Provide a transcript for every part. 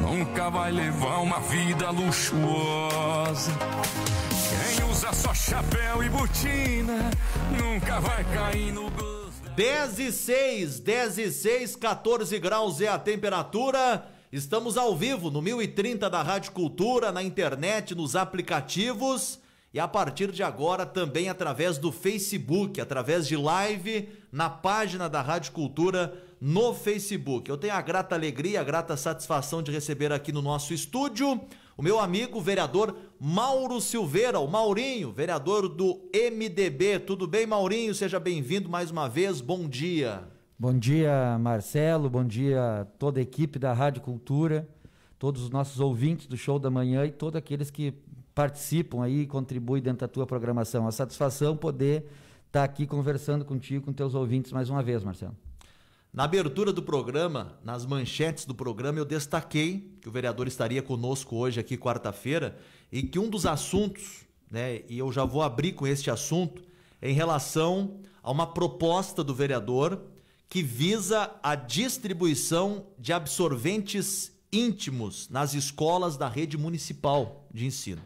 nunca vai levar uma vida luxuosa. Quem usa só chapéu e botina nunca vai cair no gosto. 10 e 6, 10 e 6, 14 graus é a temperatura. Estamos ao vivo no 1030 da Rádio Cultura, na internet, nos aplicativos e a partir de agora também através do Facebook, através de live na página da Rádio Cultura no Facebook. Eu tenho a grata alegria, a grata satisfação de receber aqui no nosso estúdio o meu amigo o vereador Mauro Silveira, o Maurinho, vereador do MDB. Tudo bem, Maurinho? Seja bem-vindo mais uma vez. Bom dia. Bom dia, Marcelo. Bom dia toda a equipe da Rádio Cultura, todos os nossos ouvintes do Show da Manhã e todos aqueles que participam aí e contribuem dentro da tua programação. A satisfação poder estar tá aqui conversando contigo, com teus ouvintes mais uma vez, Marcelo. Na abertura do programa, nas manchetes do programa, eu destaquei que o vereador estaria conosco hoje aqui quarta-feira e que um dos assuntos, né, e eu já vou abrir com este assunto, é em relação a uma proposta do vereador que visa a distribuição de absorventes íntimos nas escolas da rede municipal de ensino.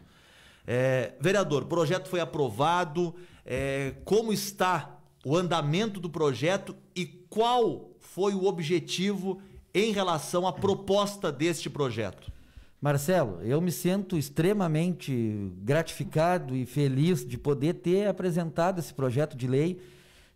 É, vereador, o projeto foi aprovado. É, como está o andamento do projeto e qual foi o objetivo em relação à proposta deste projeto? Marcelo, eu me sinto extremamente gratificado e feliz de poder ter apresentado esse projeto de lei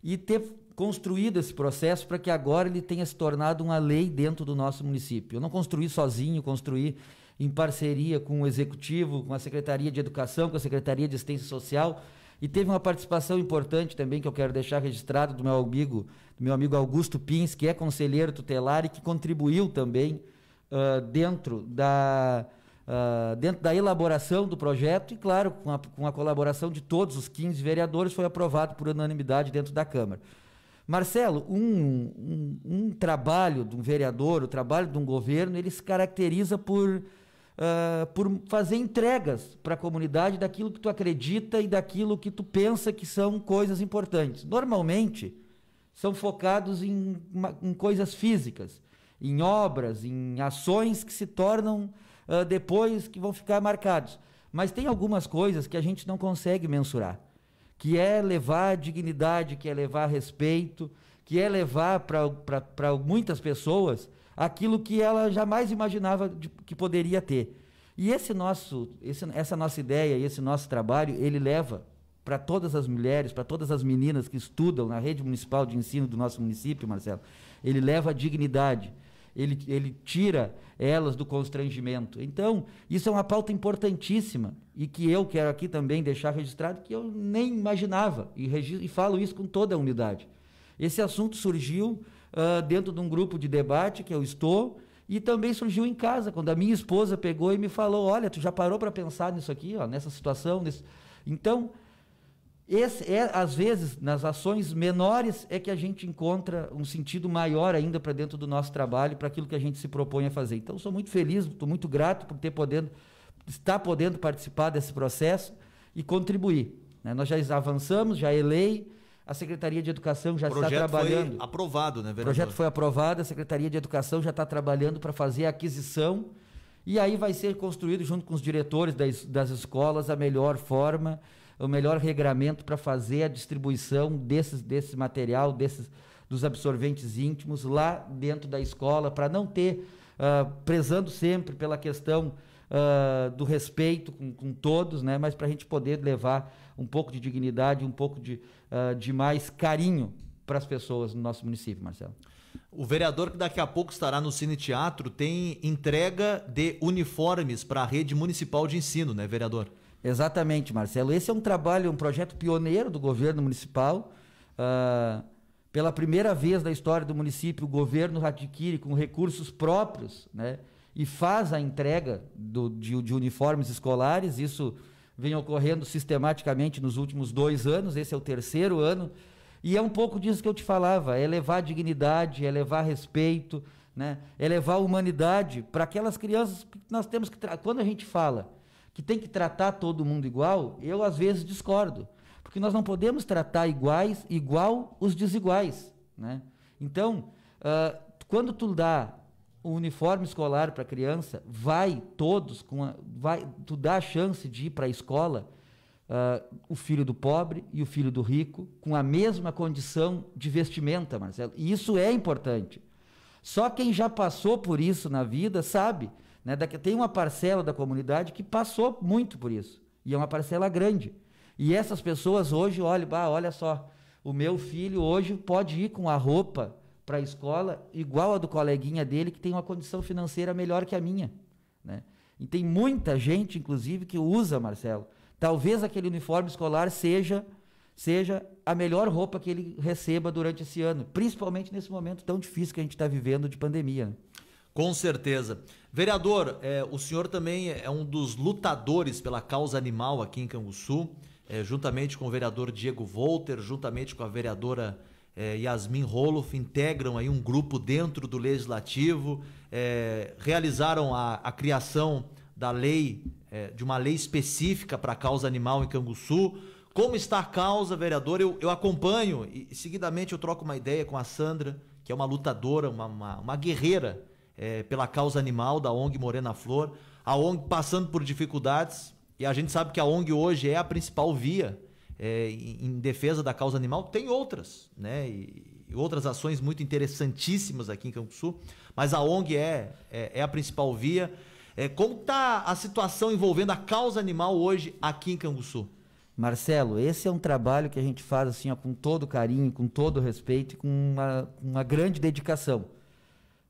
e ter construído esse processo para que agora ele tenha se tornado uma lei dentro do nosso município. Eu não construí sozinho, construí em parceria com o executivo, com a Secretaria de Educação, com a Secretaria de Assistência Social, e teve uma participação importante também que eu quero deixar registrado do meu amigo, do meu amigo Augusto Pins, que é conselheiro tutelar e que contribuiu também uh, dentro da uh, dentro da elaboração do projeto e claro com a, com a colaboração de todos os 15 vereadores foi aprovado por unanimidade dentro da Câmara. Marcelo, um, um, um trabalho de um vereador, o trabalho de um governo, ele se caracteriza por uh, por fazer entregas para a comunidade daquilo que tu acredita e daquilo que tu pensa que são coisas importantes. Normalmente são focados em, em coisas físicas, em obras, em ações que se tornam uh, depois que vão ficar marcados. Mas tem algumas coisas que a gente não consegue mensurar, que é levar dignidade, que é levar respeito, que é levar para muitas pessoas aquilo que ela jamais imaginava de, que poderia ter. E esse nosso, esse, essa nossa ideia e esse nosso trabalho, ele leva para todas as mulheres, para todas as meninas que estudam na rede municipal de ensino do nosso município, Marcelo, ele leva a dignidade, ele, ele tira elas do constrangimento. Então, isso é uma pauta importantíssima e que eu quero aqui também deixar registrado que eu nem imaginava e, e falo isso com toda a humildade. Esse assunto surgiu uh, dentro de um grupo de debate que eu estou. E também surgiu em casa, quando a minha esposa pegou e me falou: Olha, tu já parou para pensar nisso aqui, ó, nessa situação? Nesse... Então, esse é, às vezes, nas ações menores, é que a gente encontra um sentido maior ainda para dentro do nosso trabalho, para aquilo que a gente se propõe a fazer. Então, sou muito feliz, estou muito grato por ter podendo, estar podendo participar desse processo e contribuir. Né? Nós já avançamos, já elei é a Secretaria de Educação já está trabalhando. Foi aprovado, né, vereador? O projeto foi aprovado, a Secretaria de Educação já está trabalhando para fazer a aquisição. E aí vai ser construído, junto com os diretores das, das escolas, a melhor forma, o melhor regramento para fazer a distribuição desses, desse material, desses, dos absorventes íntimos lá dentro da escola, para não ter, uh, prezando sempre pela questão uh, do respeito com, com, todos, né? mas para a gente poder levar um pouco de dignidade, um pouco de, uh, de mais carinho para as pessoas no nosso município, Marcelo. O vereador que daqui a pouco estará no Cine Teatro tem entrega de uniformes para a rede municipal de ensino, né, vereador? Exatamente, Marcelo. Esse é um trabalho, um projeto pioneiro do governo municipal. Uh, pela primeira vez na história do município, o governo adquire com recursos próprios, né, e faz a entrega do, de, de uniformes escolares. Isso vem ocorrendo sistematicamente nos últimos dois anos, esse é o terceiro ano. E é um pouco disso que eu te falava: é levar dignidade, é levar respeito, né? é levar humanidade para aquelas crianças que nós temos que. Quando a gente fala que tem que tratar todo mundo igual, eu às vezes discordo. Porque nós não podemos tratar iguais, igual os desiguais. Né? Então, uh, quando tu dá o uniforme escolar para criança, vai todos, com a, vai, tu dá a chance de ir para a escola, uh, o filho do pobre e o filho do rico, com a mesma condição de vestimenta, Marcelo. E isso é importante. Só quem já passou por isso na vida sabe. Né, da, tem uma parcela da comunidade que passou muito por isso. E é uma parcela grande. E essas pessoas hoje, olha, olha só, o meu filho hoje pode ir com a roupa para a escola igual a do coleguinha dele que tem uma condição financeira melhor que a minha, né? E tem muita gente, inclusive, que usa, Marcelo. Talvez aquele uniforme escolar seja seja a melhor roupa que ele receba durante esse ano, principalmente nesse momento tão difícil que a gente está vivendo de pandemia. Né? Com certeza. Vereador, é, o senhor também é um dos lutadores pela causa animal aqui em Canguçu, é, juntamente com o vereador Diego Volter, juntamente com a vereadora é, Yasmin Roloff integram aí um grupo dentro do Legislativo, é, realizaram a, a, criação da lei, é, de uma lei específica para a causa animal em Canguçu. Como está a causa, vereador? Eu, eu acompanho e, e seguidamente eu troco uma ideia com a Sandra, que é uma lutadora, uma, uma, uma guerreira é, pela causa animal da ONG Morena Flor. A ONG passando por dificuldades, e a gente sabe que a ONG hoje é a principal via é, em defesa da causa animal, tem outras, né? E, e outras ações muito interessantíssimas aqui em Campo Sul, mas a ONG é, é, é a principal via. É, como está a situação envolvendo a causa animal hoje aqui em Canguçu? Marcelo, esse é um trabalho que a gente faz assim, ó, com todo carinho, com todo respeito e com uma, uma grande dedicação.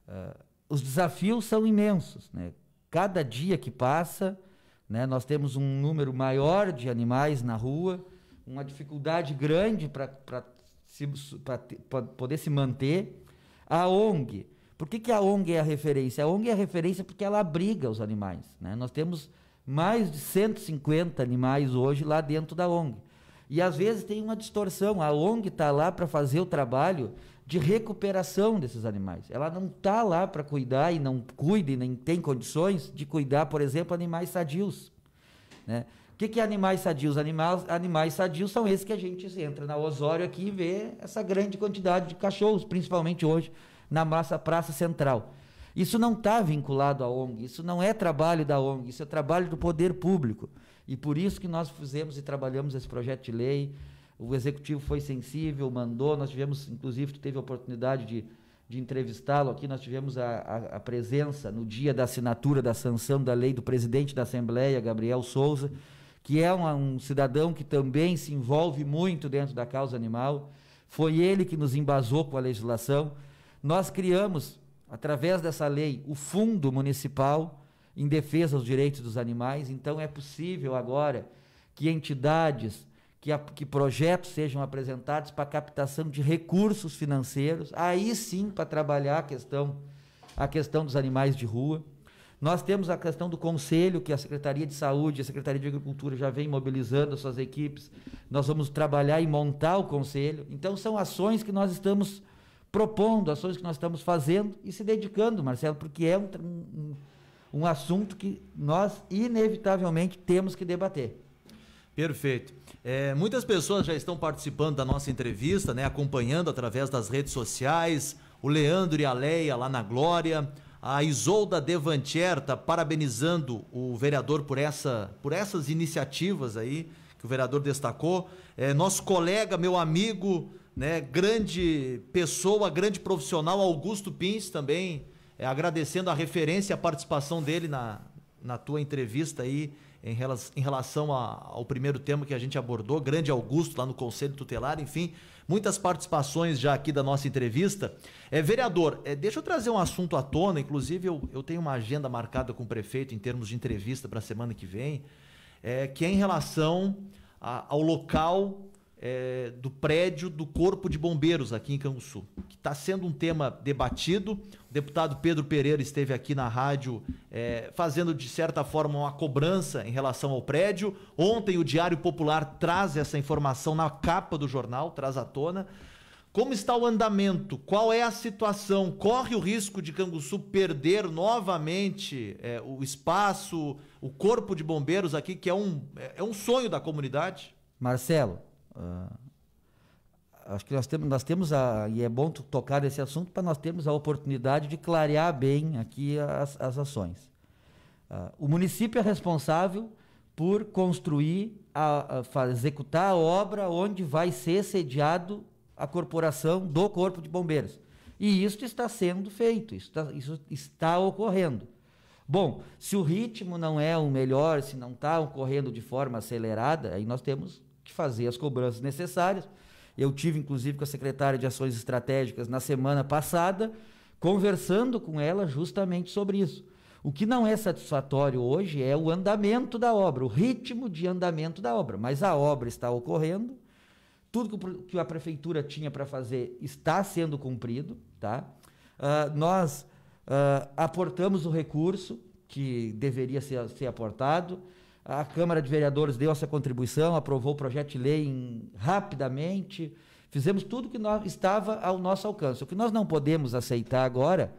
Uh, os desafios são imensos. Né? Cada dia que passa, né, nós temos um número maior de animais na rua, uma dificuldade grande para poder se manter. A ONG. Por que, que a ONG é a referência? A ONG é a referência porque ela abriga os animais. Né? Nós temos mais de 150 animais hoje lá dentro da ONG. E às vezes tem uma distorção. A ONG está lá para fazer o trabalho de recuperação desses animais. Ela não está lá para cuidar e não cuida e nem tem condições de cuidar, por exemplo, animais sadios. Né? que, que é animais sadios? Animais, animais sadios são esses que a gente entra na Osório aqui e vê essa grande quantidade de cachorros, principalmente hoje, na massa Praça Central. Isso não está vinculado à ONG, isso não é trabalho da ONG, isso é trabalho do poder público. E por isso que nós fizemos e trabalhamos esse projeto de lei. O executivo foi sensível, mandou, nós tivemos, inclusive, teve a oportunidade de, de entrevistá-lo aqui, nós tivemos a, a, a, presença no dia da assinatura da sanção da lei do presidente da Assembleia, Gabriel Souza que é um, um cidadão que também se envolve muito dentro da causa animal. Foi ele que nos embasou com a legislação. Nós criamos, através dessa lei, o Fundo Municipal em Defesa dos Direitos dos Animais. Então, é possível agora que entidades, que, a, que projetos sejam apresentados para captação de recursos financeiros, aí sim para trabalhar a questão, a questão dos animais de rua. Nós temos a questão do conselho, que a Secretaria de Saúde, a Secretaria de Agricultura já vem mobilizando as suas equipes. Nós vamos trabalhar e montar o conselho. Então, são ações que nós estamos propondo, ações que nós estamos fazendo e se dedicando, Marcelo, porque é um, um, um assunto que nós, inevitavelmente, temos que debater. Perfeito. É, muitas pessoas já estão participando da nossa entrevista, né, acompanhando através das redes sociais, o Leandro e a Leia lá na Glória, a Isolda Devantier tá parabenizando o vereador por, essa, por essas iniciativas aí que o vereador destacou. É, nosso colega, meu amigo, né, grande pessoa, grande profissional, Augusto Pins também, é, agradecendo a referência e a participação dele na, na tua entrevista aí em relação ao primeiro tema que a gente abordou, Grande Augusto, lá no Conselho Tutelar, enfim, muitas participações já aqui da nossa entrevista. É, vereador, é, deixa eu trazer um assunto à tona, inclusive eu, eu tenho uma agenda marcada com o prefeito em termos de entrevista para a semana que vem, é, que é em relação a, ao local é, do prédio do Corpo de Bombeiros aqui em Canguçu, que está sendo um tema debatido. O deputado Pedro Pereira esteve aqui na rádio é, fazendo, de certa forma, uma cobrança em relação ao prédio. Ontem o Diário Popular traz essa informação na capa do jornal, traz à tona. Como está o andamento? Qual é a situação? Corre o risco de Canguçu perder novamente é, o espaço, o corpo de bombeiros aqui, que é um, é, é um sonho da comunidade? Marcelo, Uh, acho que nós temos, nós temos a, e é bom tocar nesse assunto para nós termos a oportunidade de clarear bem aqui as, as ações. Uh, o município é responsável por construir, a, a, executar a obra onde vai ser sediado a corporação do Corpo de Bombeiros. E isso está sendo feito, isso está, isso está ocorrendo. Bom, se o ritmo não é o melhor, se não está ocorrendo de forma acelerada, aí nós temos fazer as cobranças necessárias. Eu tive, inclusive, com a secretária de Ações Estratégicas na semana passada, conversando com ela justamente sobre isso. O que não é satisfatório hoje é o andamento da obra, o ritmo de andamento da obra. Mas a obra está ocorrendo, tudo que a prefeitura tinha para fazer está sendo cumprido, tá? Uh, nós uh, aportamos o recurso que deveria ser, ser aportado. A Câmara de Vereadores deu essa contribuição, aprovou o projeto de lei em, rapidamente. Fizemos tudo que nós, estava ao nosso alcance. O que nós não podemos aceitar agora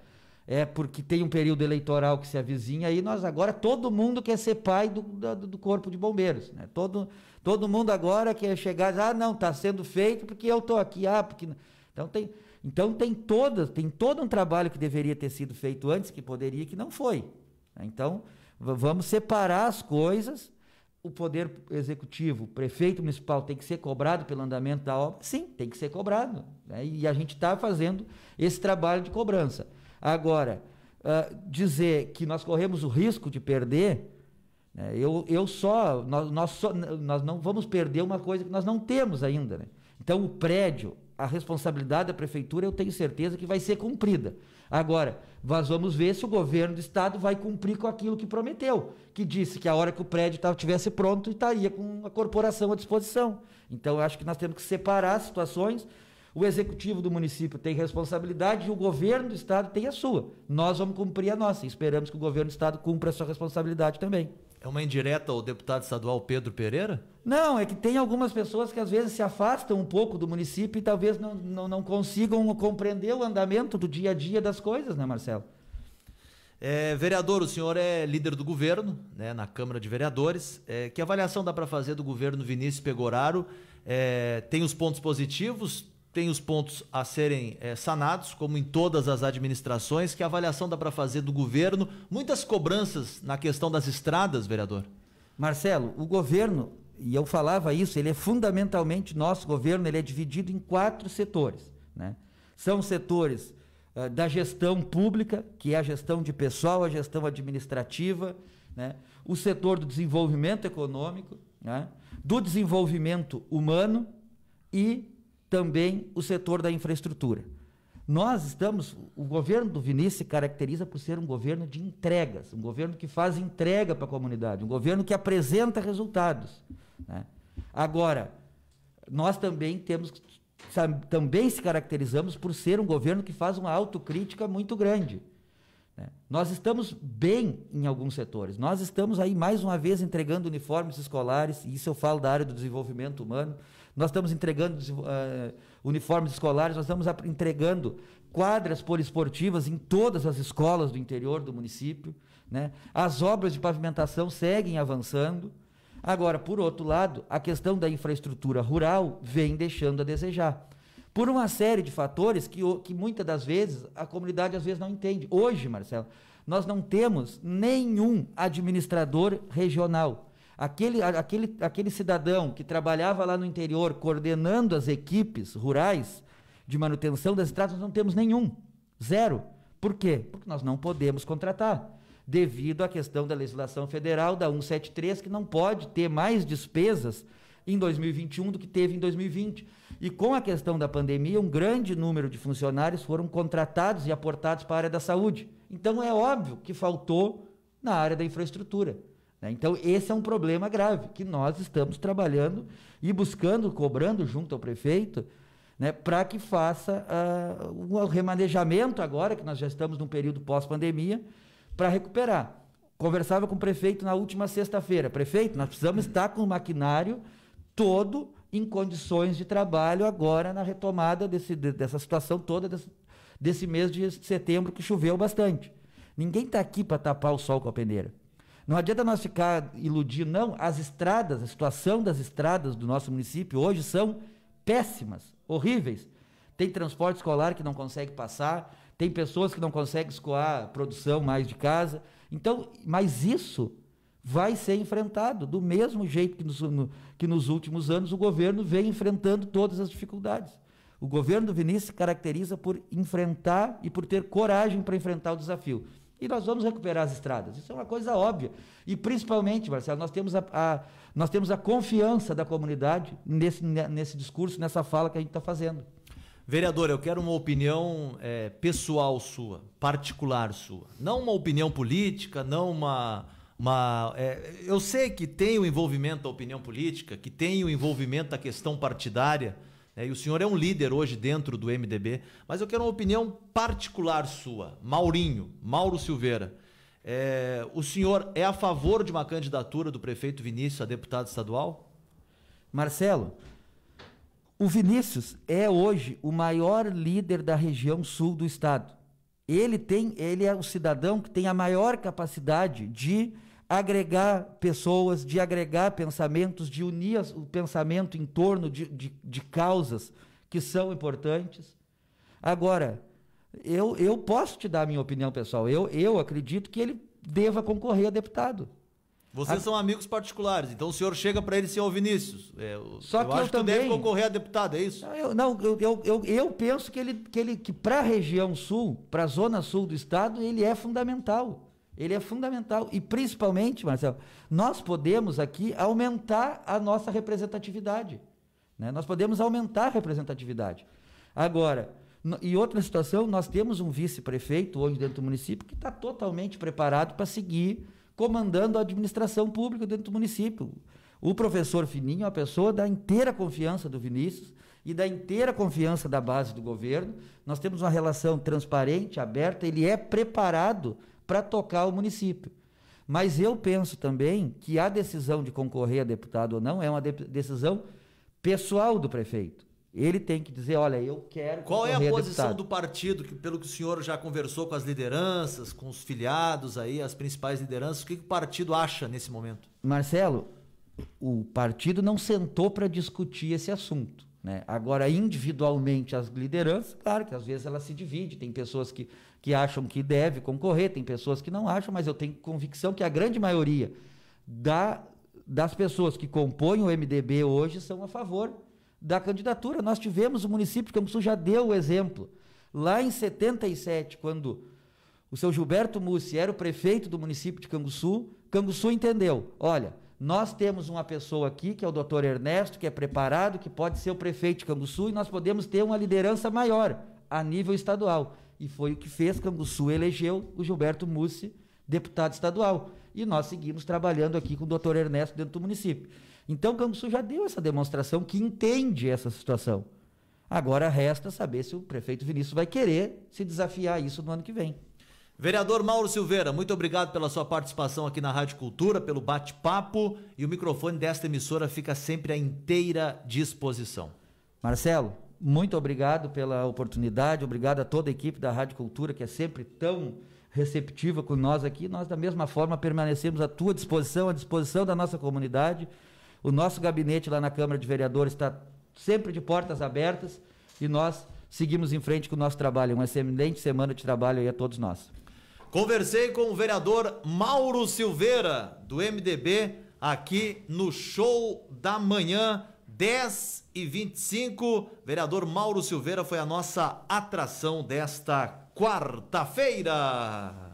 é porque tem um período eleitoral que se avizinha e nós agora todo mundo quer ser pai do, do, do corpo de bombeiros, né? Todo todo mundo agora quer chegar, ah não, está sendo feito porque eu estou aqui, ah porque então tem então tem todas tem todo um trabalho que deveria ter sido feito antes que poderia que não foi. Né? Então Vamos separar as coisas. O poder executivo, prefeito municipal, tem que ser cobrado pelo andamento da obra? Sim, tem que ser cobrado. Né? E a gente está fazendo esse trabalho de cobrança. Agora, uh, dizer que nós corremos o risco de perder, né? eu, eu só nós, nós só, nós não vamos perder uma coisa que nós não temos ainda. Né? Então, o prédio, a responsabilidade da prefeitura, eu tenho certeza que vai ser cumprida. Agora, nós vamos ver se o governo do estado vai cumprir com aquilo que prometeu, que disse que a hora que o prédio estivesse pronto estaria tá com a corporação à disposição. Então, eu acho que nós temos que separar as situações. O executivo do município tem responsabilidade e o governo do estado tem a sua. Nós vamos cumprir a nossa. Esperamos que o governo do estado cumpra a sua responsabilidade também. É uma indireta ao deputado estadual Pedro Pereira? Não, é que tem algumas pessoas que às vezes se afastam um pouco do município e talvez não, não, não consigam compreender o andamento do dia a dia das coisas, né, Marcelo? É, vereador, o senhor é líder do governo, né, na Câmara de Vereadores. É, que avaliação dá para fazer do governo Vinícius Pegoraro? É, tem os pontos positivos, tem os pontos a serem é, sanados, como em todas as administrações, que a avaliação dá para fazer do governo. Muitas cobranças na questão das estradas, vereador. Marcelo, o governo, e eu falava isso, ele é fundamentalmente, nosso governo, ele é dividido em quatro setores. Né? São setores uh, da gestão pública, que é a gestão de pessoal, a gestão administrativa, né? o setor do desenvolvimento econômico, né? do desenvolvimento humano e também o setor da infraestrutura. Nós estamos, o governo do Vinícius se caracteriza por ser um governo de entregas, um governo que faz entrega para a comunidade, um governo que apresenta resultados. Né? Agora, nós também temos também se caracterizamos por ser um governo que faz uma autocrítica muito grande. Né? Nós estamos bem em alguns setores. Nós estamos aí mais uma vez entregando uniformes escolares, e isso eu falo da área do desenvolvimento humano. Nós estamos entregando uh, uniformes escolares, nós estamos entregando quadras poliesportivas em todas as escolas do interior do município. Né? As obras de pavimentação seguem avançando. Agora, por outro lado, a questão da infraestrutura rural vem deixando a desejar. Por uma série de fatores que, que muitas das vezes a comunidade às vezes não entende. Hoje, Marcelo, nós não temos nenhum administrador regional. Aquele, aquele, aquele cidadão que trabalhava lá no interior coordenando as equipes rurais de manutenção das estradas, não temos nenhum. Zero. Por quê? Porque nós não podemos contratar. Devido à questão da legislação federal da 173, que não pode ter mais despesas em 2021 do que teve em 2020. E com a questão da pandemia, um grande número de funcionários foram contratados e aportados para a área da saúde. Então é óbvio que faltou na área da infraestrutura. Né? Então, esse é um problema grave que nós estamos trabalhando e buscando, cobrando junto ao prefeito, né, para que faça uh, ah, um remanejamento agora, que nós já estamos num período pós-pandemia, para recuperar. Conversava com o prefeito na última sexta-feira. Prefeito, nós precisamos estar com o maquinário todo em condições de trabalho agora na retomada desse, dessa situação toda, desse, desse mês de setembro que choveu bastante. Ninguém está aqui para tapar o sol com a peneira. Não adianta nós ficar iludido, não. As estradas, a situação das estradas do nosso município hoje são péssimas, horríveis. Tem transporte escolar que não consegue passar, tem pessoas que não conseguem escoar produção mais de casa. Então, mas isso vai ser enfrentado do mesmo jeito que nos, no, que nos últimos anos o governo vem enfrentando todas as dificuldades. O governo do Vinícius se caracteriza por enfrentar e por ter coragem para enfrentar o desafio e nós vamos recuperar as estradas. Isso é uma coisa óbvia. E principalmente, Marcelo, nós temos a, a nós temos a confiança da comunidade nesse, nesse discurso, nessa fala que a gente está fazendo. Vereador, eu quero uma opinião é, pessoal sua, particular sua. Não uma opinião política, não uma. uma é, eu sei que tem o envolvimento da opinião política, que tem o envolvimento da questão partidária né? e o senhor é um líder hoje dentro do MDB, mas eu quero uma opinião particular sua. Maurinho, Mauro Silveira. É, o senhor é a favor de uma candidatura do prefeito Vinícius a deputado estadual? Marcelo, o Vinícius é hoje o maior líder da região sul do estado. Ele tem, ele é o cidadão que tem a maior capacidade de agregar pessoas, de agregar pensamentos, de unir o pensamento em torno de, de, de causas que são importantes. Agora, eu, eu posso te dar a minha opinião pessoal. Eu, eu acredito que ele deva concorrer a deputado. Vocês a... são amigos particulares, então o senhor chega para ele, senhor Vinícius. É, Só eu que acho eu que também... deve concorrer a deputado, é isso? Não, eu, não, eu, eu, eu, eu penso que ele, que, ele, que para a região sul, para a zona sul do estado, ele é fundamental. Ele é fundamental. E principalmente, Marcelo, nós podemos aqui aumentar a nossa representatividade. Né? Nós podemos aumentar a representatividade. Agora, e outra situação, nós temos um vice-prefeito hoje dentro do município que está totalmente preparado para seguir comandando a administração pública dentro do município. O professor Fininho é uma pessoa da inteira confiança do Vinícius e da inteira confiança da base do governo. Nós temos uma relação transparente, aberta, ele é preparado para tocar o município. Mas eu penso também que a decisão de concorrer a deputado ou não é uma de decisão pessoal do prefeito. Ele tem que dizer, olha, eu quero. Qual é a, posição deputado. do partido, que, pelo que o senhor já conversou com as lideranças, com os filiados aí, as principais lideranças, o que, que o partido acha nesse momento? Marcelo, o partido não sentou para discutir esse assunto. Né? Agora, individualmente, as lideranças, claro que às vezes ela se divide, tem pessoas que, que acham que deve concorrer, tem pessoas que não acham, mas eu tenho convicção que a grande maioria da, das pessoas que compõem o MDB hoje são a favor da candidatura. Nós tivemos o município de Campos já deu o exemplo. Lá em 77, quando o seu Gilberto Mussi era o prefeito do município de Canguçu, Canguçu entendeu, olha, nós temos uma pessoa aqui, que é o doutor Ernesto, que é preparado, que pode ser o prefeito de Canguçu, e nós podemos ter uma liderança maior a nível estadual. E foi o que fez Canguçu, elegeu o Gilberto Mussi, deputado estadual. E nós seguimos trabalhando aqui com o doutor Ernesto dentro do município. Então, Canguçu já deu essa demonstração que entende essa situação. Agora resta saber se o prefeito Vinícius vai querer se desafiar isso no ano que vem. Vereador Mauro Silveira, muito obrigado pela sua participação aqui na Rádio Cultura, pelo bate-papo e o microfone desta emissora fica sempre à inteira disposição. Marcelo, muito obrigado pela oportunidade, obrigado a toda a equipe da Rádio Cultura que é sempre tão receptiva com nós aqui. Nós, da mesma forma, permanecemos à tua disposição, à disposição da nossa comunidade. O nosso gabinete lá na Câmara de Vereadores está sempre de portas abertas e nós seguimos em frente com o nosso trabalho. Uma excelente semana de trabalho aí a todos nós. Conversei com o vereador Mauro Silveira, do MDB, aqui no Show da Manhã, 10 e 25. Vereador Mauro Silveira foi a nossa atração desta quarta-feira.